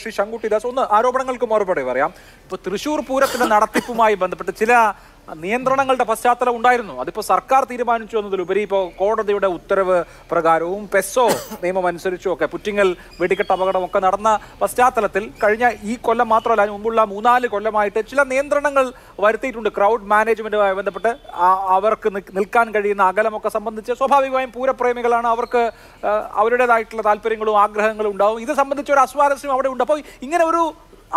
ശ്രീ ശങ്കുട്ടിദാസ് ഒന്ന് ആരോപണങ്ങൾക്ക് മറുപടി പറയാം ഇപ്പൊ തൃശൂർ പൂരത്തിന്റെ നടത്തിപ്പുമായി ബന്ധപ്പെട്ട് ചില നിയന്ത്രണങ്ങളുടെ പശ്ചാത്തലം ഉണ്ടായിരുന്നു അതിപ്പോൾ സർക്കാർ തീരുമാനിച്ചു എന്നതിലുപരി ഇപ്പോൾ കോടതിയുടെ ഉത്തരവ് പ്രകാരവും പെസോ നിയമം അനുസരിച്ചും ഒക്കെ പുറ്റിങ്ങൽ വെടിക്കെട്ട് അപകടമൊക്കെ നടന്ന പശ്ചാത്തലത്തിൽ കഴിഞ്ഞ ഈ കൊല്ലം മാത്രമല്ല അതിന് മുമ്പുള്ള മൂന്നാല് കൊല്ലമായിട്ട് ചില നിയന്ത്രണങ്ങൾ വരുത്തിയിട്ടുണ്ട് ക്രൗഡ് മാനേജ്മെൻറ്റുമായി ബന്ധപ്പെട്ട് അവർക്ക് നിൽക്കാൻ കഴിയുന്ന അകലമൊക്കെ സംബന്ധിച്ച് സ്വാഭാവികമായും പൂരപ്രേമികളാണ് അവർക്ക് അവരുടേതായിട്ടുള്ള താല്പര്യങ്ങളും ആഗ്രഹങ്ങളും ഉണ്ടാവും ഇത് സംബന്ധിച്ച് ഒരു അസ്വാരസ്യം അവിടെ ഉണ്ട് അപ്പോൾ ഇങ്ങനെ ഒരു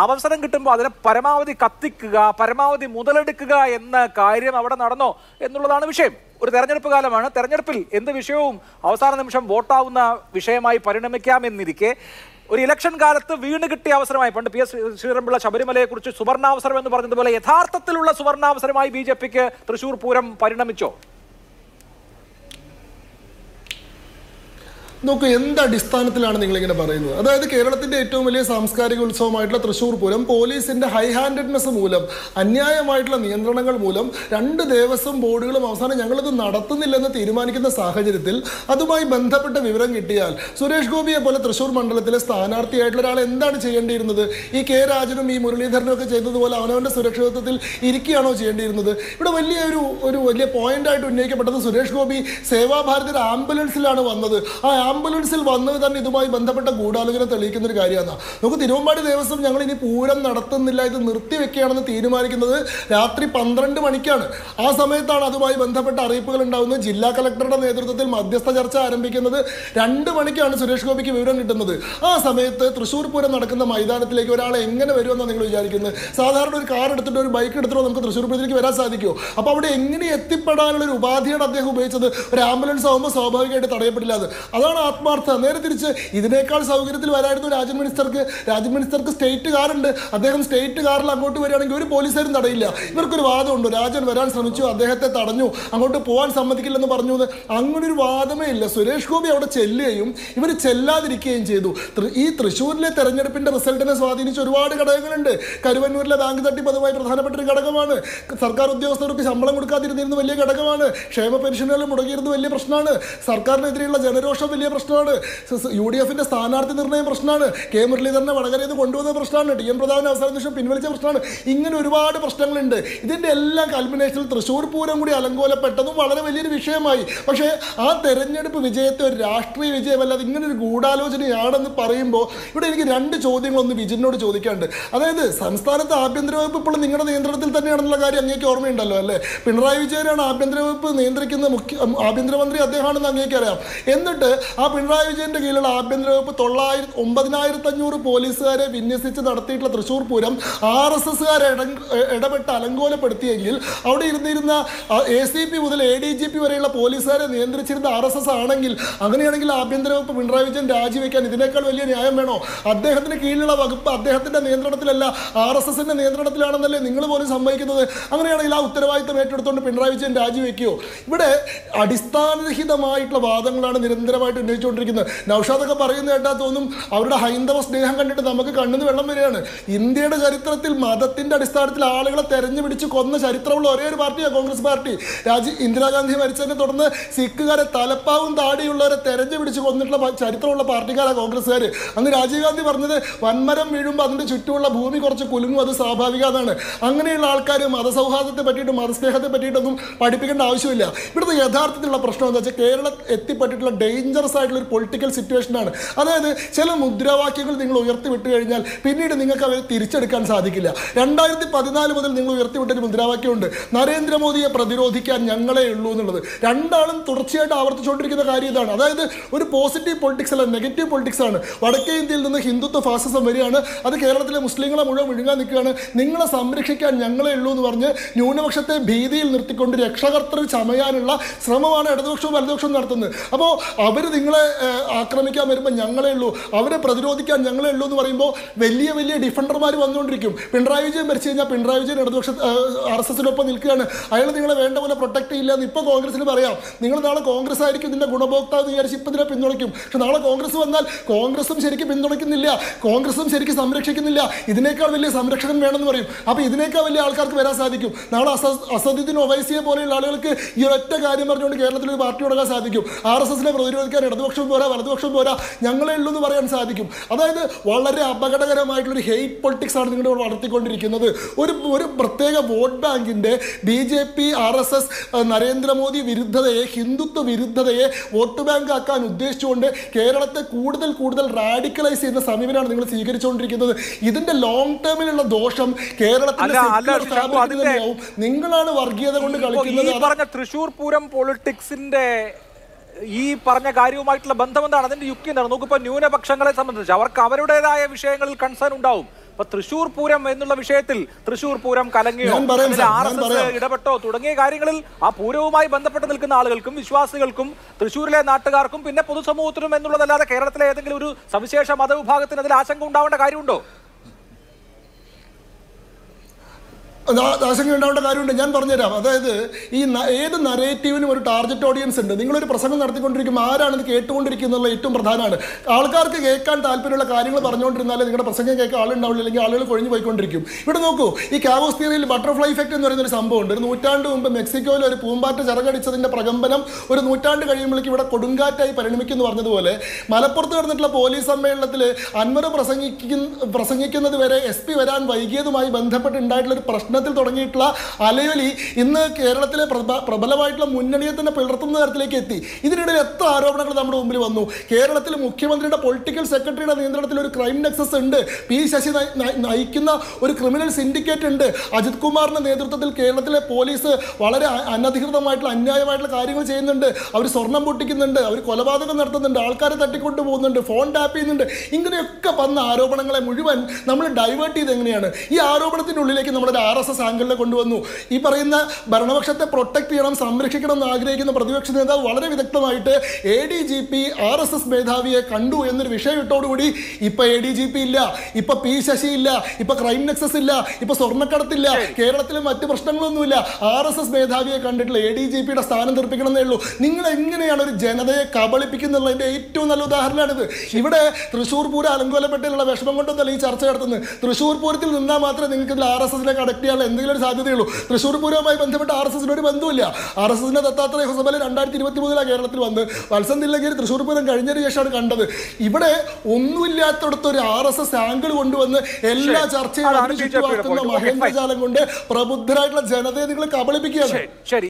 അവസരം കിട്ടുമ്പോൾ അതിനെ പരമാവധി കത്തിക്കുക പരമാവധി മുതലെടുക്കുക എന്ന കാര്യം അവിടെ നടന്നോ എന്നുള്ളതാണ് വിഷയം ഒരു തെരഞ്ഞെടുപ്പ് കാലമാണ് തെരഞ്ഞെടുപ്പിൽ എന്ത് വിഷയവും അവസാന നിമിഷം വോട്ടാവുന്ന വിഷയമായി പരിണമിക്കാമെന്നിരിക്കെ ഒരു ഇലക്ഷൻ കാലത്ത് വീണ് കിട്ടിയ അവസരമായി പണ്ട് പി എസ് ശബരിമലയെ ശബരിമലയെക്കുറിച്ച് സുവർണാവസരം എന്ന് പറഞ്ഞതുപോലെ യഥാർത്ഥത്തിലുള്ള സുവർണാവസരമായി ബി ജെ പിക്ക് തൃശൂർ പൂരം പരിണമിച്ചോ നോക്കൂ എന്ത് അടിസ്ഥാനത്തിലാണ് നിങ്ങളിങ്ങനെ പറയുന്നത് അതായത് കേരളത്തിന്റെ ഏറ്റവും വലിയ സാംസ്കാരിക ഉത്സവമായിട്ടുള്ള തൃശ്ശൂർ പൂരം പോലീസിന്റെ ഹൈ ഹാൻഡഡ്നെസ് മൂലം അന്യായമായിട്ടുള്ള നിയന്ത്രണങ്ങൾ മൂലം രണ്ട് ദേവസ്വം ബോർഡുകളും അവസാനം ഞങ്ങളിത് നടത്തുന്നില്ലെന്ന് തീരുമാനിക്കുന്ന സാഹചര്യത്തിൽ അതുമായി ബന്ധപ്പെട്ട വിവരം കിട്ടിയാൽ സുരേഷ് ഗോപിയെ പോലെ തൃശ്ശൂർ മണ്ഡലത്തിലെ സ്ഥാനാർത്ഥിയായിട്ടുള്ള ഒരാൾ എന്താണ് ചെയ്യേണ്ടിയിരുന്നത് ഈ കെ രാജനും ഈ മുരളീധരനും ഒക്കെ ചെയ്തതുപോലെ അവനവന്റെ സുരക്ഷിതത്വത്തിൽ ഇരിക്കുകയാണോ ചെയ്യേണ്ടിയിരുന്നത് ഇവിടെ വലിയ ഒരു ഒരു വലിയ പോയിന്റായിട്ട് ഉന്നയിക്കപ്പെട്ടത് സുരേഷ് ഗോപി സേവാഭാരതിയുടെ ആംബുലൻസിലാണ് വന്നത് ആ ആംബുലൻസിൽ വന്നത് തന്നെ ഇതുമായി ബന്ധപ്പെട്ട ഗൂഢാലോചന തെളിയിക്കുന്ന ഒരു കാര്യമാണ് നമുക്ക് തിരുവമ്പാടി ദേവസ്വം ഞങ്ങൾ ഇനി പൂരം നടത്തുന്നില്ല ഇത് നിർത്തിവെക്കുകയാണെന്ന് തീരുമാനിക്കുന്നത് രാത്രി പന്ത്രണ്ട് മണിക്കാണ് ആ സമയത്താണ് അതുമായി ബന്ധപ്പെട്ട അറിയിപ്പുകൾ ഉണ്ടാകുന്നത് ജില്ലാ കളക്ടറുടെ നേതൃത്വത്തിൽ മധ്യസ്ഥ ചർച്ച ആരംഭിക്കുന്നത് രണ്ട് മണിക്കാണ് സുരേഷ് ഗോപിക്ക് വിവരം കിട്ടുന്നത് ആ സമയത്ത് തൃശ്ശൂർ പൂരം നടക്കുന്ന മൈതാനത്തിലേക്ക് ഒരാൾ എങ്ങനെ വരുമെന്നാണ് നിങ്ങൾ വിചാരിക്കുന്നത് സാധാരണ ഒരു കാർ എടുത്തിട്ട് ഒരു ബൈക്ക് എടുത്തിട്ടോ നമുക്ക് തൃശ്ശൂർ പൂരത്തിലേക്ക് വരാൻ സാധിക്കുമോ അപ്പോൾ അവിടെ എങ്ങനെ എത്തിപ്പെടാനുള്ള ഒരു ഉപാധിയാണ് അദ്ദേഹം ഉപയോഗിച്ചത് ഒരു ആംബുലൻസ് ആകുമ്പോൾ സ്വാഭാവികമായിട്ട് തടയപ്പെടില്ലാതെ അതാണ് ഇതാണ് ആത്മാർത്ഥത നേരെ തിരിച്ച് ഇതിനേക്കാൾ സൗകര്യത്തിൽ വരായിരുന്നു രാജൻ മിനിസ്റ്റർക്ക് രാജൻ മിനിസ്റ്റർക്ക് സ്റ്റേറ്റ് കാറുണ്ട് അദ്ദേഹം സ്റ്റേറ്റ് കാറിൽ അങ്ങോട്ട് വരികയാണെങ്കിൽ ഒരു പോലീസുകാരും തടയില്ല ഇവർക്കൊരു വാദമുണ്ട് രാജൻ വരാൻ ശ്രമിച്ചു അദ്ദേഹത്തെ തടഞ്ഞു അങ്ങോട്ട് പോകാൻ സമ്മതിക്കില്ലെന്ന് പറഞ്ഞു അങ്ങനെ ഒരു വാദമേ ഇല്ല സുരേഷ് ഗോപി അവിടെ ചെല്ലുകയും ഇവർ ചെല്ലാതിരിക്കുകയും ചെയ്തു ഈ തൃശ്ശൂരിലെ തെരഞ്ഞെടുപ്പിന്റെ റിസൾട്ടിനെ സ്വാധീനിച്ച ഒരുപാട് ഘടകങ്ങളുണ്ട് കരുവന്നൂരിലെ ബാങ്ക് തട്ടിപ്പ് അതുമായി പ്രധാനപ്പെട്ട ഒരു ഘടകമാണ് സർക്കാർ ഉദ്യോഗസ്ഥർക്ക് ശമ്പളം കൊടുക്കാതിരുന്നിരുന്നു വലിയ ഘടകമാണ് ക്ഷേമ പെൻഷനുകൾ മുടങ്ങിയിരുന്നു വലിയ പ്രശ്നമാണ് സർക്കാരിനെതിരെയുള്ള ജനരോഷം വലിയ വലിയ പ്രശ്നമാണ് യു ഡി എഫിന്റെ സ്ഥാനാർത്ഥി നിർണ്ണയം പ്രശ്നമാണ് കെ മുരളീധരനെ വടകര ഇത് കൊണ്ടുവന്ന പ്രശ്നമാണ് ടി എൻ പ്രതാപൻ അവസാന നിമിഷം പിൻവലിച്ച പ്രശ്നമാണ് ഇങ്ങനെ ഒരുപാട് പ്രശ്നങ്ങളുണ്ട് ഇതിന്റെ എല്ലാം കൽമിനേഷനിൽ തൃശ്ശൂർ പൂരം കൂടി അലങ്കോലപ്പെട്ടതും വളരെ വലിയൊരു വിഷയമായി പക്ഷേ ആ തെരഞ്ഞെടുപ്പ് വിജയത്തെ ഒരു രാഷ്ട്രീയ വിജയമല്ലാതെ ഒരു ഗൂഢാലോചനയാണെന്ന് പറയുമ്പോൾ ഇവിടെ എനിക്ക് രണ്ട് ചോദ്യങ്ങളൊന്ന് വിജിനോട് ചോദിക്കാനുണ്ട് അതായത് സംസ്ഥാനത്ത് ആഭ്യന്തര വകുപ്പ് ഇപ്പോഴും നിങ്ങളുടെ നിയന്ത്രണത്തിൽ തന്നെയാണെന്നുള്ള കാര്യം അങ്ങേക്ക് ഓർമ്മയുണ്ടല്ലോ അല്ലേ പിണറായി വിജയനാണ് ആഭ്യന്തര വകുപ്പ് നിയന്ത്രിക്കുന്ന മുഖ്യ ആഭ്യന്തരമന്ത്രി അദ്ദേഹമാണെന്ന് അങ്ങേക്ക് അറിയാം എന്നിട്ട് ആ പിണറായി വിജയന്റെ കീഴിലുള്ള ആഭ്യന്തര വകുപ്പ് തൊള്ളായിരത്തി ഒമ്പതിനായിരത്തി അഞ്ഞൂറ് പോലീസുകാരെ വിന്യസിച്ച് നടത്തിയിട്ടുള്ള തൃശൂർ പൂരം ആർ എസ് എസ്സുകാരെ ഇടപെട്ട് അലങ്കോലപ്പെടുത്തിയെങ്കിൽ അവിടെ ഇരുന്നിരുന്ന എ സി പി മുതൽ എ ഡി ജി പി വരെയുള്ള പോലീസുകാരെ നിയന്ത്രിച്ചിരുന്ന ആർ എസ് എസ് ആണെങ്കിൽ അങ്ങനെയാണെങ്കിൽ ആഭ്യന്തര വകുപ്പ് പിണറായി വിജയൻ രാജിവെക്കാൻ ഇതിനേക്കാൾ വലിയ ന്യായം വേണോ അദ്ദേഹത്തിന് കീഴിലുള്ള വകുപ്പ് അദ്ദേഹത്തിന്റെ നിയന്ത്രണത്തിലല്ല ആർ എസ് എസിന്റെ നിയന്ത്രണത്തിലാണെന്നല്ലേ നിങ്ങൾ പോലും സംഭവിക്കുന്നത് അങ്ങനെയാണെങ്കിൽ ആ ഉത്തരവാദിത്തം ഏറ്റെടുത്തുകൊണ്ട് പിണറായി വിജയൻ രാജിവെക്കുകയോ ഇവിടെ അടിസ്ഥാനരഹിതമായിട്ടുള്ള വാദങ്ങളാണ് നിരന്തരമായിട്ട് അഭിനയിച്ചുകൊണ്ടിരിക്കുന്നത് നൌഷാദൊക്കെ പറയുന്ന കേട്ടാ തോന്നും അവരുടെ ഹൈന്ദവ സ്നേഹം കണ്ടിട്ട് നമുക്ക് കണ്ണുന്ന് വെള്ളം വരികയാണ് ഇന്ത്യയുടെ ചരിത്രത്തിൽ മതത്തിൻ്റെ അടിസ്ഥാനത്തിൽ ആളുകളെ തെരഞ്ഞു പിടിച്ച് കൊന്ന ചരിത്രമുള്ള ഒരേ ഒരു പാർട്ടിയാണ് കോൺഗ്രസ് പാർട്ടി രാജീവ് ഇന്ദിരാഗാന്ധി മരിച്ചതിനെ തുടർന്ന് സിഖുകാരെ തലപ്പാവും താടിയുള്ളവരെ തെരഞ്ഞു പിടിച്ച് കൊന്നിട്ടുള്ള ചരിത്രമുള്ള പാർട്ടിക്കാരാണ് കോൺഗ്രസ്സുകാർ അന്ന് രാജീവ് ഗാന്ധി പറഞ്ഞത് വൻമരം വീഴുമ്പോൾ അതിൻ്റെ ചുറ്റുമുള്ള ഭൂമി കുറച്ച് കുലുങ്ങും അത് സ്വാഭാവിക എന്നാണ് അങ്ങനെയുള്ള ആൾക്കാർ മതസൗഹാർദ്ദത്തെ പറ്റിയിട്ടും മതസ്നേഹത്തെ പറ്റിയിട്ടൊന്നും പഠിപ്പിക്കേണ്ട ആവശ്യമില്ല ഇവിടുത്തെ യഥാർത്ഥത്തിലുള്ള പ്രശ്നം എന്താ വെച്ചാൽ കേരളം എത്തിപ്പെട്ടിട്ടുള്ള ഡേഞ്ചറസ് ആയിട്ടുള്ള ഒരു പൊളിറ്റിക്കൽ സിറ്റുവേഷനാണ് അതായത് ചില മുദ്രാവാക്യങ്ങൾ നിങ്ങൾ ഉയർത്തി വിട്ടു കഴിഞ്ഞാൽ പിന്നീട് നിങ്ങൾക്ക് അവരെ തിരിച്ചെടുക്കാൻ സാധിക്കില്ല രണ്ടായിരത്തി പതിനാല് മുതൽ നിങ്ങൾ ഉയർത്തിവിട്ടൊരു മുദ്രാവാക്യമുണ്ട് നരേന്ദ്രമോദിയെ പ്രതിരോധിക്കാൻ ഞങ്ങളെ ഉള്ളൂ എന്നുള്ളത് രണ്ടാളും തുടർച്ചയായിട്ട് ആവർത്തിച്ചുകൊണ്ടിരിക്കുന്ന കാര്യം ഇതാണ് അതായത് ഒരു പോസിറ്റീവ് പൊളിറ്റിക്സ് അല്ല നെഗറ്റീവ് പൊളിറ്റിക്സ് ആണ് വടക്കേ ഇന്ത്യയിൽ നിന്ന് ഹിന്ദുത്വ ഫാസിസം വരികയാണ് അത് കേരളത്തിലെ മുസ്ലിങ്ങളെ മുഴുവൻ വിഴുങ്ങാൻ നിൽക്കുകയാണ് നിങ്ങളെ സംരക്ഷിക്കാൻ ഞങ്ങളെ ഉള്ളൂ എന്ന് പറഞ്ഞ് ന്യൂനപക്ഷത്തെ ഭീതിയിൽ നിർത്തിക്കൊണ്ട് രക്ഷകർത്തർ ചമയാനുള്ള ശ്രമമാണ് ഇടതുപക്ഷവും വലതുപക്ഷവും നടത്തുന്നത് അപ്പോൾ അവർ നിങ്ങളെ ആക്രമിക്കാൻ വരുമ്പോൾ ഞങ്ങളേ ഉള്ളൂ അവരെ പ്രതിരോധിക്കാൻ ഞങ്ങളേ ഉള്ളൂ എന്ന് പറയുമ്പോൾ വലിയ വലിയ ഡിഫൻഡർമാർ വന്നുകൊണ്ടിരിക്കും പിണറായി വിജയൻ മരിച്ചു കഴിഞ്ഞാൽ പിണറായി വിജയൻ ഇടതുപക്ഷ ആർ എസ് എസിനൊപ്പം നിൽക്കുകയാണ് അയാൾ നിങ്ങളെ വേണ്ട പോലെ പ്രൊട്ടക്ട് ചെയ്യില്ല എന്ന് ഇപ്പോൾ കോൺഗ്രസിന് പറയാം നിങ്ങൾ നാളെ കോൺഗ്രസ് ആയിരിക്കും നിന്റെ ഗുണഭോക്താവ് വിചാരിച്ച് ഇപ്പം ഇതിനെ പിന്തുണയ്ക്കും പക്ഷെ നാളെ കോൺഗ്രസ് വന്നാൽ കോൺഗ്രസും ശരിക്കും പിന്തുണയ്ക്കുന്നില്ല കോൺഗ്രസും ശരിക്കും സംരക്ഷിക്കുന്നില്ല ഇതിനേക്കാൾ വലിയ സംരക്ഷണം വേണമെന്ന് പറയും അപ്പോൾ ഇതിനേക്കാൾ വലിയ ആൾക്കാർക്ക് വരാൻ സാധിക്കും നാളെ അസ അസദുദ്ദീൻ ഒവൈസിയെ പോലെയുള്ള ആളുകൾക്ക് ഈ ഒറ്റ കാര്യം പറഞ്ഞുകൊണ്ട് കേരളത്തിൽ ഒരു പാർട്ടി തുടങ്ങാൻ സാധിക്കും ആർ എസ് എസിനെ പ്രതിരോധിക്കാൻ ഇടതുപക്ഷം പോരാ വലതുപക്ഷം പോരാ ഞങ്ങളെ ഉള്ളൂ എന്ന് പറയാൻ സാധിക്കും അതായത് വളരെ ഒരു ഹെയ്റ്റ് പൊളിറ്റിക്സ് ആണ് നിങ്ങൾ വളർത്തിക്കൊണ്ടിരിക്കുന്നത് ഒരു ഒരു പ്രത്യേക വോട്ട് ബാങ്കിൻ്റെ B J P R S S Narendra Modi വിരുദ്ധതയെ ഹിന്ദുത്വ വിരുദ്ധതയെ വോട്ട് ബാങ്ക് ആക്കാൻ ഉദ്ദേശിച്ചുകൊണ്ട് കേരളത്തെ കൂടുതൽ കൂടുതൽ റാഡിക്കലൈസ് ചെയ്യുന്ന സമീപനമാണ് നിങ്ങൾ സ്വീകരിച്ചുകൊണ്ടിരിക്കുന്നത് ഇതിന്റെ ലോങ് ടേമിലുള്ള ദോഷം കേരളത്തിന്റെ നിങ്ങളാണ് വർഗീയത കൊണ്ട് കളിക്കുന്നത് തൃശൂർ പൂരം പൊളിറ്റിക്സിന്റെ ഈ പറഞ്ഞ കാര്യവുമായിട്ടുള്ള ബന്ധം എന്താണ് അതിന്റെ യുക്തി എന്താണ് നോക്കിപ്പോ ന്യൂനപക്ഷങ്ങളെ സംബന്ധിച്ച് അവർക്ക് അവരുടേതായ വിഷയങ്ങളിൽ കൺസേൺ ഉണ്ടാവും അപ്പൊ തൃശൂർ പൂരം എന്നുള്ള വിഷയത്തിൽ തൃശൂർ പൂരം കലങ്ങിയോ ആർ എസ് എസ് ഇടപെട്ടോ തുടങ്ങിയ കാര്യങ്ങളിൽ ആ പൂരവുമായി ബന്ധപ്പെട്ട് നിൽക്കുന്ന ആളുകൾക്കും വിശ്വാസികൾക്കും തൃശൂരിലെ നാട്ടുകാർക്കും പിന്നെ പൊതുസമൂഹത്തിനും എന്നുള്ളതല്ലാതെ കേരളത്തിലെ ഏതെങ്കിലും ഒരു സവിശേഷ മതവിഭാഗത്തിന് അതിൽ ആശങ്ക ഉണ്ടാവേണ്ട കാര്യമുണ്ടോ ആശങ്ക ഉണ്ടാവേണ്ട കാര്യമുണ്ട് ഞാൻ പറഞ്ഞുതരാം അതായത് ഈ ഏത് നരേറ്റീവിനും ഒരു ടാർഗറ്റ് ഓഡിയൻസ് ഉണ്ട് നിങ്ങളൊരു പ്രസംഗം നടത്തിക്കൊണ്ടിരിക്കുമ്പോൾ ആരാണിത് ഇത് ഏറ്റവും പ്രധാനമാണ് ആൾക്കാർക്ക് കേൾക്കാൻ താല്പര്യമുള്ള കാര്യങ്ങൾ പറഞ്ഞുകൊണ്ടിരുന്നാലേ നിങ്ങളുടെ പ്രസംഗം കേൾക്കാൻ ആളുണ്ടാവില്ല അല്ലെങ്കിൽ ആളുകൾ കൊഴിഞ്ഞു പോയിക്കൊണ്ടിരിക്കും ഇവിടെ നോക്കൂ ഈ കാവോസ് തിയറിയിൽ ബട്ടർഫ്ലൈ ഇഫക്റ്റ് എന്ന് പറയുന്ന ഒരു സംഭവം ഉണ്ട് ഒരു നൂറ്റാണ്ട് മുമ്പ് മെക്സിക്കോയിൽ ഒരു പൂമ്പാറ്റ ചിറകടിച്ചതിൻ്റെ പ്രകമ്പനം ഒരു നൂറ്റാണ്ട് കഴിയുമ്പോഴേക്ക് ഇവിടെ കൊടുങ്കാറ്റായി പരിണമിക്കുന്നു പറഞ്ഞതുപോലെ മലപ്പുറത്ത് നടന്നിട്ടുള്ള പോലീസ് സമ്മേളനത്തിൽ അൻവർ പ്രസംഗിക്കുന്ന പ്രസംഗിക്കുന്നത് വരെ എസ് പി വരാൻ വൈകിയതുമായി ബന്ധപ്പെട്ട് ഉണ്ടായിട്ടുള്ള ഒരു പ്രശ്നം എണ്ണത്തിൽ തുടങ്ങിയിട്ടുള്ള അലയൊലി ഇന്ന് കേരളത്തിലെ പ്രബലമായിട്ടുള്ള മുന്നണിയെ തന്നെ പിളർത്തുന്ന തരത്തിലേക്ക് എത്തി ഇതിനിടയിൽ എത്ര ആരോപണങ്ങൾ നമ്മുടെ മുമ്പിൽ വന്നു കേരളത്തിൽ മുഖ്യമന്ത്രിയുടെ പൊളിറ്റിക്കൽ സെക്രട്ടറിയുടെ നിയന്ത്രണത്തിൽ ഒരു ക്രൈം നെക്സസ് ഉണ്ട് പി ശശി നയിക്കുന്ന ഒരു ക്രിമിനൽ സിൻഡിക്കേറ്റ് ഉണ്ട് അജിത് കുമാറിന്റെ നേതൃത്വത്തിൽ കേരളത്തിലെ പോലീസ് വളരെ അനധികൃതമായിട്ടുള്ള അന്യായമായിട്ടുള്ള കാര്യങ്ങൾ ചെയ്യുന്നുണ്ട് അവർ സ്വർണം പൊട്ടിക്കുന്നുണ്ട് അവർ കൊലപാതകം നടത്തുന്നുണ്ട് ആൾക്കാരെ തട്ടിക്കൊണ്ടു പോകുന്നുണ്ട് ഫോൺ ടാപ്പ് ചെയ്യുന്നുണ്ട് ഇങ്ങനെയൊക്കെ വന്ന ആരോപണങ്ങളെ മുഴുവൻ നമ്മൾ ഡൈവേർട്ട് ചെയ്ത് എങ്ങനെയാണ് ഈ ആരോപണത്തിനുള്ളിലേക്ക് നമ്മുടെ ആർ പ്രോസസ് ആംഗിളിൽ കൊണ്ടുവന്നു ഈ പറയുന്ന ഭരണപക്ഷത്തെ പ്രൊട്ടക്ട് ചെയ്യണം സംരക്ഷിക്കണം എന്ന് ആഗ്രഹിക്കുന്ന പ്രതിപക്ഷ നേതാവ് വളരെ വിദഗ്ധമായിട്ട് A D G P R S S മേധാവിയെ കണ്ടു എന്നൊരു വിഷയം ഇട്ടോടുകൂടി ഇപ്പൊ എ ഡി ജി പി ഇല്ല ഇപ്പൊ പി ശശി ഇല്ല ഇപ്പൊ ക്രൈം നെക്സസ് ഇല്ല ഇപ്പൊ സ്വർണ്ണക്കടത്തില്ല കേരളത്തിലെ മറ്റ് പ്രശ്നങ്ങളൊന്നുമില്ല ആർ എസ് എസ് മേധാവിയെ കണ്ടിട്ടുള്ള എ ഡി ജി പിയുടെ സ്ഥാനം എന്നേ ഉള്ളൂ നിങ്ങൾ എങ്ങനെയാണ് ഒരു ജനതയെ കബളിപ്പിക്കുന്നുള്ളതിന്റെ ഏറ്റവും നല്ല ഉദാഹരണമാണിത് ഇവിടെ തൃശ്ശൂർ പൂരം അലങ്കോലപ്പെട്ടിലുള്ള വിഷമം കൊണ്ടൊന്നല്ല ഈ ചർച്ച നടത്തുന്നത് തൃശ്ശൂർ പൂരത്തിൽ നിന്നാൽ മാത്രമേ നിങ്ങൾക്ക് ആർ എസ് എസിനെ കണക്ട് ചെയ്യാൻ ചെയ്യാനുള്ള എന്തെങ്കിലും ഒരു സാധ്യതയുള്ളൂ തൃശ്ശൂർ പൂരവുമായി ബന്ധപ്പെട്ട് ആർ എസ് എസിന് ഒരു ബന്ധമില്ല ആർ എസ് എസിന്റെ ദത്താത്രേയ ഹൊസബല രണ്ടായിരത്തി ഇരുപത്തി മൂന്നിലാണ് കേരളത്തിൽ വന്ന് വത്സൻ തൃശ്ശൂർ പൂരം കഴിഞ്ഞതിന് ശേഷമാണ് കണ്ടത് ഇവിടെ ഒന്നുമില്ലാത്തടത്ത് ഒരു ആർ എസ് എസ് ആംഗിൾ കൊണ്ടുവന്ന് എല്ലാ ചർച്ചയും മഹേന്ദ്രജാലം കൊണ്ട് പ്രബുദ്ധരായിട്ടുള്ള ജനതയെ നിങ്ങൾ കബളിപ്പിക്കുകയാണ്